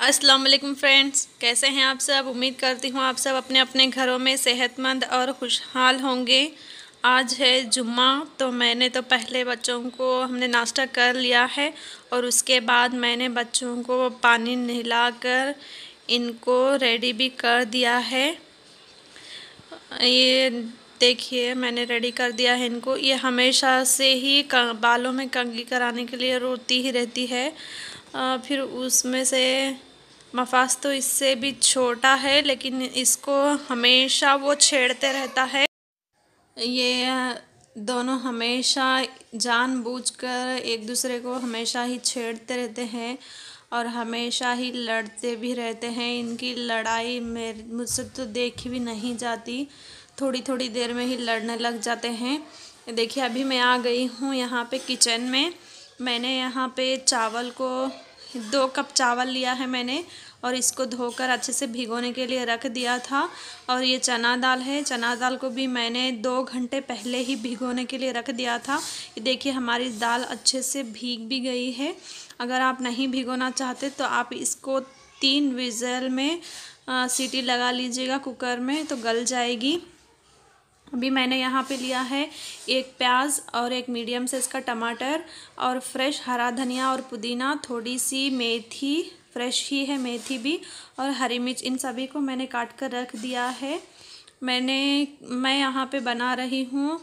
अस्सलाम वालेकुम फ्रेंड्स कैसे हैं आप सब उम्मीद करती हूँ आप सब अपने अपने घरों में सेहतमंद और खुशहाल होंगे आज है जुम्मा तो मैंने तो पहले बच्चों को हमने नाश्ता कर लिया है और उसके बाद मैंने बच्चों को पानी नहला कर इनको रेडी भी कर दिया है ये देखिए मैंने रेडी कर दिया है इनको ये हमेशा से ही बालों में कंगी कराने के लिए रोती ही रहती है फिर उसमें से मफास तो इससे भी छोटा है लेकिन इसको हमेशा वो छेड़ते रहता है ये दोनों हमेशा जानबूझकर एक दूसरे को हमेशा ही छेड़ते रहते हैं और हमेशा ही लड़ते भी रहते हैं इनकी लड़ाई मेरे मुझसे तो देखी भी नहीं जाती थोड़ी थोड़ी देर में ही लड़ने लग जाते हैं देखिए अभी मैं आ गई हूँ यहाँ पे किचन में मैंने यहाँ पे चावल को दो कप चावल लिया है मैंने और इसको धोकर अच्छे से भिगोने के लिए रख दिया था और ये चना दाल है चना दाल को भी मैंने दो घंटे पहले ही भिगोने के लिए रख दिया था देखिए हमारी दाल अच्छे से भीग भी गई है अगर आप नहीं भिगोना चाहते तो आप इसको तीन विजल में आ, सीटी लगा लीजिएगा कुकर में तो गल जाएगी अभी मैंने यहाँ पे लिया है एक प्याज और एक मीडियम साइज़ का टमाटर और फ्रेश हरा धनिया और पुदीना थोड़ी सी मेथी फ्रेश ही है मेथी भी और हरी मिर्च इन सभी को मैंने काट कर रख दिया है मैंने मैं यहाँ पे बना रही हूँ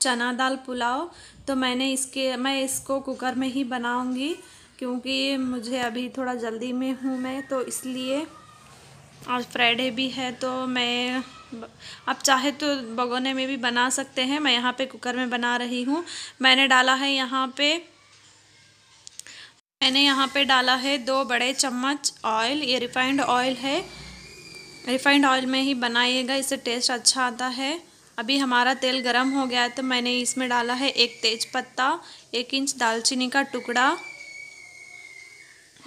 चना दाल पुलाव तो मैंने इसके मैं इसको कुकर में ही बनाऊँगी क्योंकि मुझे अभी थोड़ा जल्दी में हूँ मैं तो इसलिए आज फ्राइडे भी है तो मैं आप चाहे तो भगोने में भी बना सकते हैं मैं यहाँ पे कुकर में बना रही हूँ मैंने डाला है यहाँ पे मैंने यहाँ पे डाला है दो बड़े चम्मच ऑयल ये रिफाइंड ऑयल है रिफाइंड ऑयल में ही बनाइएगा इससे टेस्ट अच्छा आता है अभी हमारा तेल गरम हो गया है तो मैंने इसमें डाला है एक तेज़ पत्ता एक इंच दालचीनी का टुकड़ा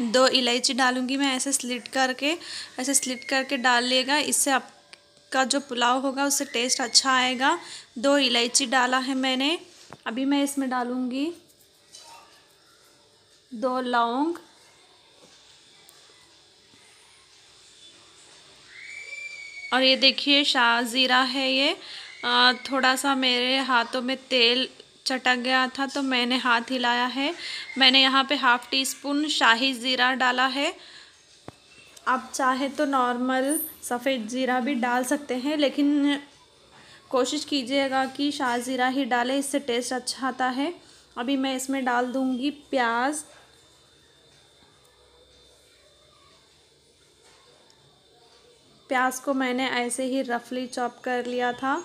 दो इलायची डालूंगी मैं ऐसे स्लिट करके ऐसे स्लिट करके डालिएगा इससे आपका जो पुलाव होगा उससे टेस्ट अच्छा आएगा दो इलायची डाला है मैंने अभी मैं इसमें डालूँगी दो लौंग और ये देखिए शाह ज़ीरा है ये आ, थोड़ा सा मेरे हाथों में तेल चटक गया था तो मैंने हाथ हिलाया है मैंने यहाँ पे हाफ़ टी स्पून शाही ज़ीरा डाला है आप चाहे तो नॉर्मल सफ़ेद ज़ीरा भी डाल सकते हैं लेकिन कोशिश कीजिएगा कि शाह ज़ीरा ही डालें इससे टेस्ट अच्छा आता है अभी मैं इसमें डाल दूँगी प्याज प्याज को मैंने ऐसे ही रफली चॉप कर लिया था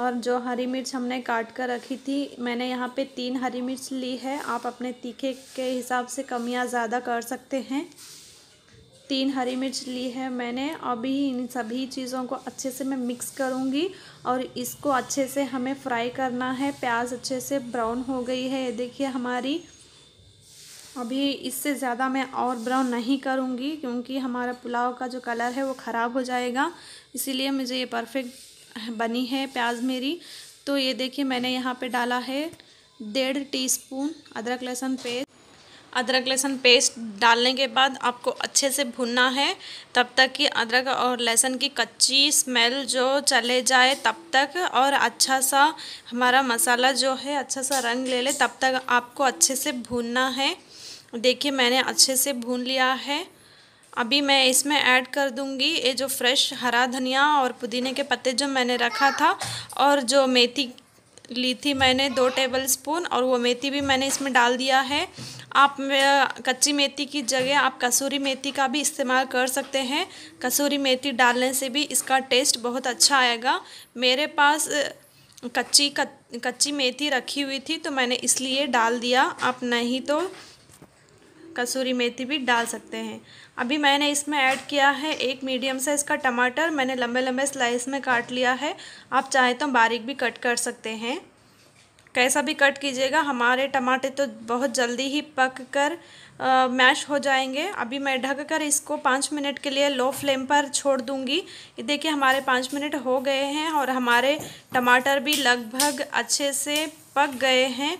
और जो हरी मिर्च हमने काट कर रखी थी मैंने यहाँ पे तीन हरी मिर्च ली है आप अपने तीखे के हिसाब से कम या ज़्यादा कर सकते हैं तीन हरी मिर्च ली है मैंने अभी इन सभी चीज़ों को अच्छे से मैं मिक्स करूँगी और इसको अच्छे से हमें फ्राई करना है प्याज अच्छे से ब्राउन हो गई है ये देखिए हमारी अभी इससे ज़्यादा मैं और ब्राउन नहीं करूँगी क्योंकि हमारा पुलाव का जो कलर है वो ख़राब हो जाएगा इसीलिए मुझे ये परफेक्ट बनी है प्याज मेरी तो ये देखिए मैंने यहाँ पे डाला है डेढ़ टीस्पून अदरक लहसुन पेस्ट अदरक लहसुन पेस्ट डालने के बाद आपको अच्छे से भुनना है तब तक कि अदरक और लहसुन की कच्ची स्मेल जो चले जाए तब तक और अच्छा सा हमारा मसाला जो है अच्छा सा रंग ले ले तब तक आपको अच्छे से भूनना है देखिए मैंने अच्छे से भून लिया है अभी मैं इसमें ऐड कर दूंगी ये जो फ्रेश हरा धनिया और पुदीने के पत्ते जो मैंने रखा था और जो मेथी ली थी मैंने दो टेबल स्पून और वो मेथी भी मैंने इसमें डाल दिया है आप कच्ची मेथी की जगह आप कसूरी मेथी का भी इस्तेमाल कर सकते हैं कसूरी मेथी डालने से भी इसका टेस्ट बहुत अच्छा आएगा मेरे पास कच्ची कच्ची मेथी रखी हुई थी तो मैंने इसलिए डाल दिया आप नहीं तो कसूरी मेथी भी डाल सकते हैं अभी मैंने इसमें ऐड किया है एक मीडियम साइज़ का टमाटर मैंने लंबे लंबे स्लाइस में काट लिया है आप चाहे तो बारीक भी कट कर सकते हैं कैसा भी कट कीजिएगा हमारे टमाटे तो बहुत जल्दी ही पक कर आ, मैश हो जाएंगे अभी मैं ढक कर इसको पाँच मिनट के लिए लो फ्लेम पर छोड़ दूंगी देखिए हमारे पाँच मिनट हो गए हैं और हमारे टमाटर भी लगभग अच्छे से पक गए हैं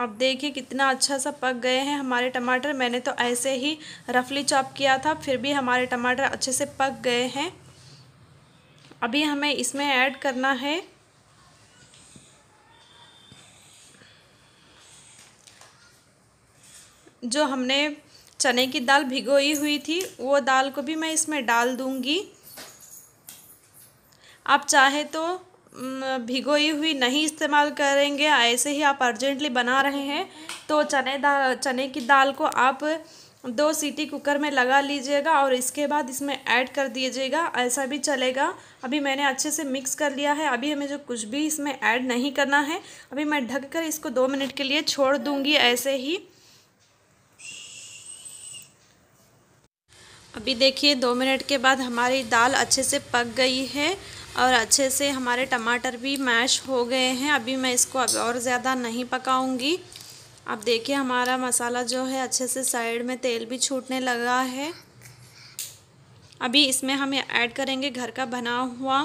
अब देखिए कितना अच्छा सा पक गए हैं हमारे टमाटर मैंने तो ऐसे ही रफली चॉप किया था फिर भी हमारे टमाटर अच्छे से पक गए हैं अभी हमें इसमें ऐड करना है जो हमने चने की दाल भिगोई हुई थी वो दाल को भी मैं इसमें डाल दूँगी आप चाहे तो भिगोई हुई नहीं इस्तेमाल करेंगे ऐसे ही आप अर्जेंटली बना रहे हैं तो चने दाल चने की दाल को आप दो सीटी कुकर में लगा लीजिएगा और इसके बाद इसमें ऐड कर दीजिएगा ऐसा भी चलेगा अभी मैंने अच्छे से मिक्स कर लिया है अभी हमें जो कुछ भी इसमें ऐड नहीं करना है अभी मैं ढक कर इसको दो मिनट के लिए छोड़ दूँगी ऐसे ही अभी देखिए दो मिनट के बाद हमारी दाल अच्छे से पक गई है और अच्छे से हमारे टमाटर भी मैश हो गए हैं अभी मैं इसको अब और ज़्यादा नहीं पकाऊंगी अब देखिए हमारा मसाला जो है अच्छे से साइड में तेल भी छूटने लगा है अभी इसमें हम ऐड करेंगे घर का बना हुआ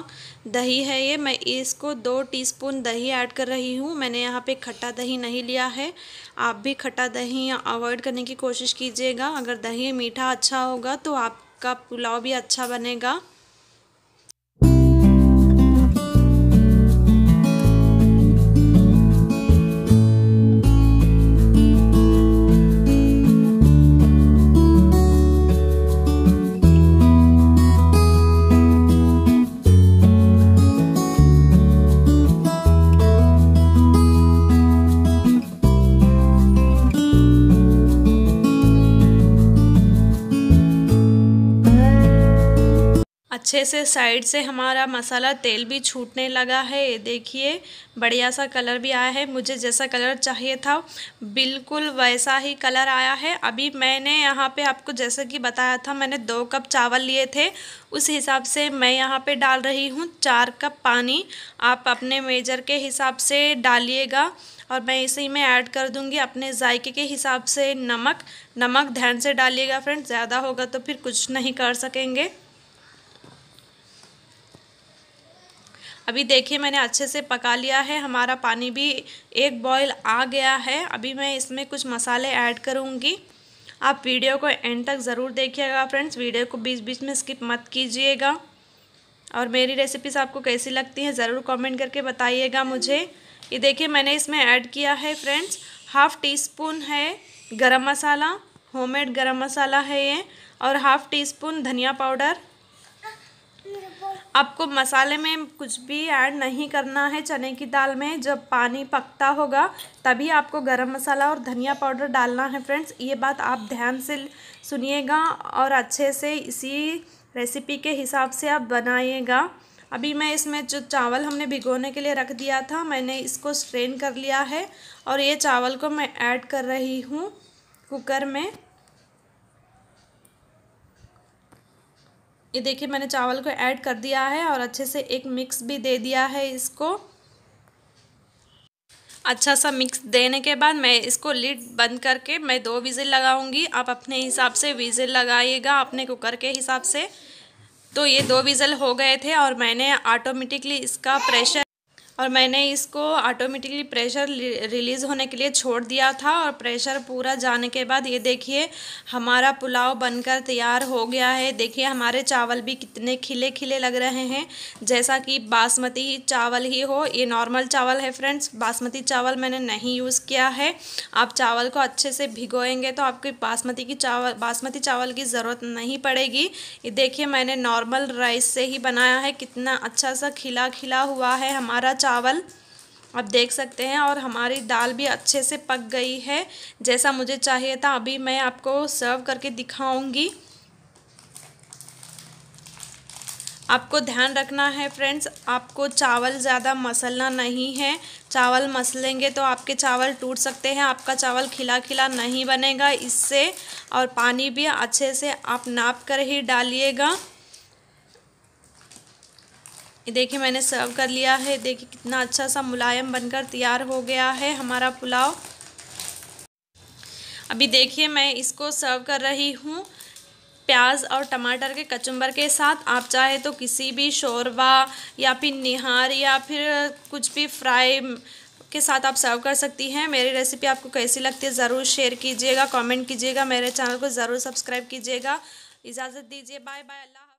दही है ये मैं इसको दो टीस्पून दही ऐड कर रही हूँ मैंने यहाँ पे खट्टा दही नहीं लिया है आप भी खट्टा दही अवॉइड करने की कोशिश कीजिएगा अगर दही मीठा अच्छा होगा तो आपका पुलाव भी अच्छा बनेगा अच्छे से साइड से हमारा मसाला तेल भी छूटने लगा है ये देखिए बढ़िया सा कलर भी आया है मुझे जैसा कलर चाहिए था बिल्कुल वैसा ही कलर आया है अभी मैंने यहाँ पे आपको जैसा कि बताया था मैंने दो कप चावल लिए थे उस हिसाब से मैं यहाँ पे डाल रही हूँ चार कप पानी आप अपने मेजर के हिसाब से डालिएगा और मैं इसी में ऐड कर दूँगी अपने जायके के हिसाब से नमक नमक ध्यान से डालिएगा फ्रेंड ज़्यादा होगा तो फिर कुछ नहीं कर सकेंगे अभी देखिए मैंने अच्छे से पका लिया है हमारा पानी भी एक बॉयल आ गया है अभी मैं इसमें कुछ मसाले ऐड करूँगी आप वीडियो को एंड तक ज़रूर देखिएगा फ्रेंड्स वीडियो को बीच बीच में स्किप मत कीजिएगा और मेरी रेसिपीज़ आपको कैसी लगती हैं ज़रूर कमेंट करके बताइएगा मुझे ये देखिए मैंने इसमें ऐड किया है फ्रेंड्स हाफ़ टी स्पून है गरम मसाला होममेड गरम मसाला है ये और हाफ़ टी स्पून धनिया पाउडर आपको मसाले में कुछ भी ऐड नहीं करना है चने की दाल में जब पानी पकता होगा तभी आपको गरम मसाला और धनिया पाउडर डालना है फ्रेंड्स ये बात आप ध्यान से सुनिएगा और अच्छे से इसी रेसिपी के हिसाब से आप बनाइएगा अभी मैं इसमें जो चावल हमने भिगोने के लिए रख दिया था मैंने इसको स्ट्रेन कर लिया है और ये चावल को मैं ऐड कर रही हूँ कुकर में ये देखिए मैंने चावल को ऐड कर दिया है और अच्छे से एक मिक्स भी दे दिया है इसको अच्छा सा मिक्स देने के बाद मैं इसको लिड बंद करके मैं दो विज़िल लगाऊंगी आप अपने हिसाब से विज़िल लगाइएगा अपने कुकर के हिसाब से तो ये दो विज़ल हो गए थे और मैंने ऑटोमेटिकली इसका प्रेशर और मैंने इसको ऑटोमेटिकली प्रेशर रिलीज़ होने के लिए छोड़ दिया था और प्रेशर पूरा जाने के बाद ये देखिए हमारा पुलाव बनकर तैयार हो गया है देखिए हमारे चावल भी कितने खिले खिले लग रहे हैं जैसा कि बासमती चावल ही हो ये नॉर्मल चावल है फ्रेंड्स बासमती चावल मैंने नहीं यूज़ किया है आप चावल को अच्छे से भिगोएंगे तो आपकी बासमती की चावल बासमती चावल की ज़रूरत नहीं पड़ेगी ये देखिए मैंने नॉर्मल राइस से ही बनाया है कितना अच्छा सा खिला खिला हुआ है हमारा चावल आप देख सकते हैं और हमारी दाल भी अच्छे से पक गई है जैसा मुझे चाहिए था अभी मैं आपको सर्व करके दिखाऊंगी आपको ध्यान रखना है फ्रेंड्स आपको चावल ज़्यादा मसलना नहीं है चावल मसलेंगे तो आपके चावल टूट सकते हैं आपका चावल खिला खिला नहीं बनेगा इससे और पानी भी अच्छे से आप नाप कर ही डालिएगा देखिए मैंने सर्व कर लिया है देखिए कितना अच्छा सा मुलायम बनकर तैयार हो गया है हमारा पुलाव अभी देखिए मैं इसको सर्व कर रही हूँ प्याज और टमाटर के कचुम्बर के साथ आप चाहे तो किसी भी शोरबा या फिर निहार या फिर कुछ भी फ्राई के साथ आप सर्व कर सकती हैं मेरी रेसिपी आपको कैसी लगती है ज़रूर शेयर कीजिएगा कमेंट कीजिएगा मेरे चैनल को ज़रूर सब्सक्राइब कीजिएगा इजाज़त दीजिए बाय बाय अल्लाह